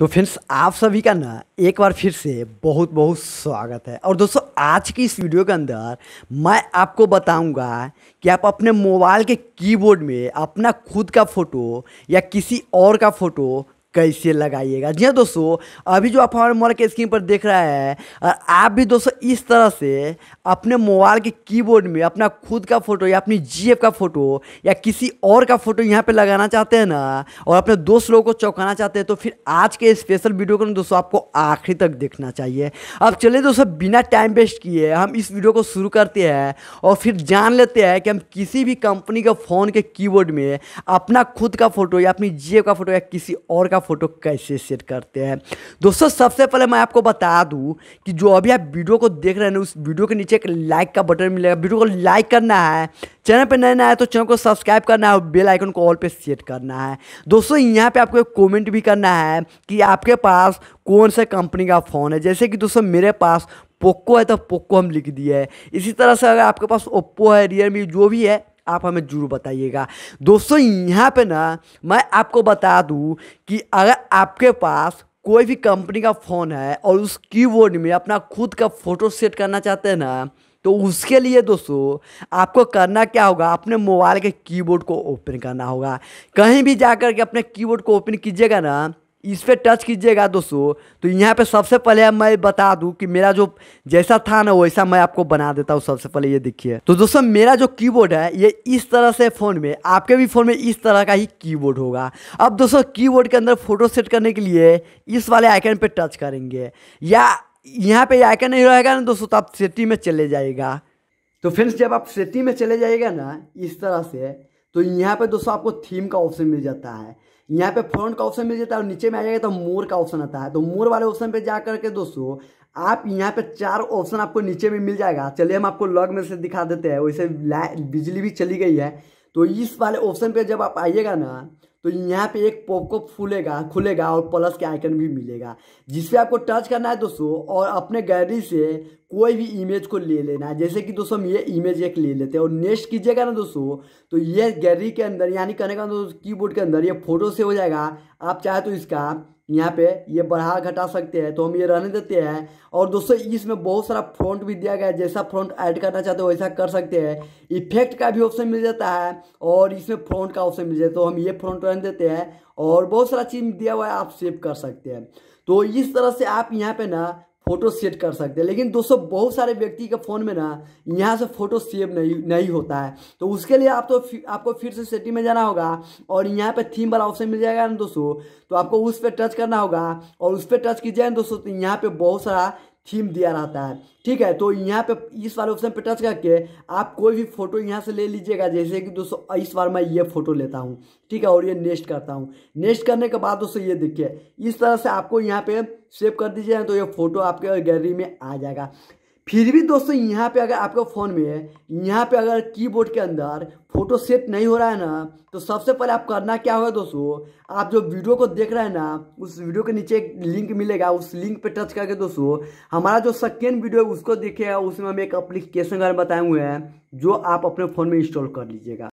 तो फ्रेंड्स आप सभी का ना एक बार फिर से बहुत बहुत स्वागत है और दोस्तों आज की इस वीडियो के अंदर मैं आपको बताऊंगा कि आप अपने मोबाइल के कीबोर्ड में अपना खुद का फ़ोटो या किसी और का फ़ोटो कैसे लगाइएगा जी हाँ दोस्तों अभी जो आप हमारे मोबाइल के स्क्रीन पर देख रहा है और आप भी दोस्तों इस तरह से अपने मोबाइल के कीबोर्ड में अपना खुद का फ़ोटो या अपनी जी का फ़ोटो या किसी और का फ़ोटो यहाँ पे लगाना चाहते हैं ना और अपने दोस्त लोगों को चौंकाना चाहते हैं तो फिर आज के स्पेशल वीडियो को दोस्तों आपको आखिरी तक देखना चाहिए अब चलिए दोस्तों बिना टाइम वेस्ट किए हम इस वीडियो को शुरू करते हैं और फिर जान लेते हैं कि हम किसी भी कंपनी के फ़ोन के कीबोर्ड में अपना खुद का फ़ोटो या अपनी जी का फ़ोटो या किसी और का फ़ोटो कैसे सेट करते हैं दोस्तों सबसे पहले मैं आपको बता दूँ कि जो अभी आप वीडियो को देख रहे हैं उस वीडियो के नीचे एक लाइक का बटन मिलेगा वीडियो को लाइक करना है चैनल पर नया नया है तो चैनल को सब्सक्राइब करना है और बेल आइकन को ऑल पे सेट करना है दोस्तों यहाँ पे आपको एक कॉमेंट भी करना है कि आपके पास कौन सा कंपनी का फ़ोन है जैसे कि दोस्तों मेरे पास पोको है तो पोको हम लिख दिए है इसी तरह से अगर आपके पास ओप्पो है रियलमी जो भी है आप हमें जरूर बताइएगा दोस्तों यहाँ पे ना मैं आपको बता दूँ कि अगर आपके पास कोई भी कंपनी का फ़ोन है और उस कीबोर्ड में अपना खुद का फ़ोटो सेट करना चाहते हैं ना तो उसके लिए दोस्तों आपको करना क्या होगा अपने मोबाइल के कीबोर्ड को ओपन करना होगा कहीं भी जाकर के अपने कीबोर्ड को ओपन कीजिएगा ना इस पर टच कीजिएगा दोस्तों तो यहाँ पे सबसे पहले मैं बता दूँ कि मेरा जो जैसा था ना वैसा मैं आपको बना देता हूँ सबसे पहले ये देखिए तो दोस्तों मेरा जो कीबोर्ड है ये इस तरह से फ़ोन में आपके भी फ़ोन में इस तरह का ही कीबोर्ड होगा अब दोस्तों कीबोर्ड के अंदर फोटो सेट करने के लिए इस वाले आइकन पर टच करेंगे या यहाँ पर आइकन नहीं रहेगा ना दोस्तों तो आप सेटिंग में चले जाएगा तो फ्रेंड्स जब आप सेटिंग में चले जाएगा ना इस तरह से तो यहाँ पे दोस्तों आपको थीम का ऑप्शन मिल जाता है यहाँ पे फ्रंट का ऑप्शन मिल जाता है और नीचे में आ जाएगा तो मोर का ऑप्शन आता है तो मोर वाले ऑप्शन पे जा करके दोस्तों आप यहाँ पे चार ऑप्शन आपको नीचे में मिल जाएगा चलिए हम आपको लॉग में से दिखा देते हैं वैसे बिजली भी चली गई है तो इस वाले ऑप्शन पे जब आप आइएगा ना तो यहाँ पे एक पॉप फूलेगा खुलेगा और प्लस के आइकन भी मिलेगा जिसपे आपको टच करना है दोस्तों और अपने गैलरी से कोई भी इमेज को ले लेना है जैसे कि दोस्तों हम ये इमेज एक ले लेते हैं और नेक्स्ट कीजिएगा ना दोस्तों तो ये गैलरी के अंदर यानी कहने का दोस्तों कीबोर्ड के अंदर ये फोटो से हो जाएगा आप चाहे तो इसका यहाँ पे ये बढ़ा घटा सकते हैं तो हम ये रहने देते हैं और दोस्तों इसमें बहुत सारा फ्रंट भी दिया गया है जैसा फ्रंट ऐड करना चाहते हो वैसा कर सकते हैं इफेक्ट का भी ऑप्शन मिल जाता है और इसमें फ्रंट का ऑप्शन मिल जाता है तो हम ये फ्रंट रहने देते हैं और बहुत सारा चीज़ दिया हुआ है आप सेव कर सकते हैं तो इस तरह से आप यहाँ पे ना फोटो सेट कर सकते हैं लेकिन दोस्तों बहुत सारे व्यक्ति के फ़ोन में ना यहाँ से फोटो सेव नहीं नहीं होता है तो उसके लिए आप तो फिर, आपको फिर से सेटिंग में जाना होगा और यहाँ पे थीम वाला ऑप्शन मिल जाएगा ना दोस्तों तो आपको उस पर टच करना होगा और उस पर टच कीजिए ना दोस्तों तो यहाँ पे बहुत सारा थीम दिया रहता है ठीक है तो यहाँ पे इस वाले ऑप्शन पे टच करके आप कोई भी फोटो यहाँ से ले लीजिएगा जैसे कि दोस्तों इस बार मैं ये फोटो लेता हूँ ठीक है और ये नेक्स्ट करता हूँ नेक्स्ट करने के बाद दोस्तों ये देखिए इस तरह से आपको यहाँ पे सेव कर दीजिए तो ये फोटो आपके गैलरी में आ जाएगा फिर भी दोस्तों यहाँ पे अगर आपका फ़ोन में यहाँ पे अगर कीबोर्ड के अंदर फोटो सेट नहीं हो रहा है ना तो सबसे पहले आप करना क्या होगा दोस्तों आप जो वीडियो को देख रहे हैं ना उस वीडियो के नीचे एक लिंक मिलेगा उस लिंक पे टच करके दोस्तों हमारा जो सेकेंड वीडियो है उसको देखिएगा उसमें हम एक अप्लीकेशन में बताए हुए हैं जो आप अपने फ़ोन में इंस्टॉल कर लीजिएगा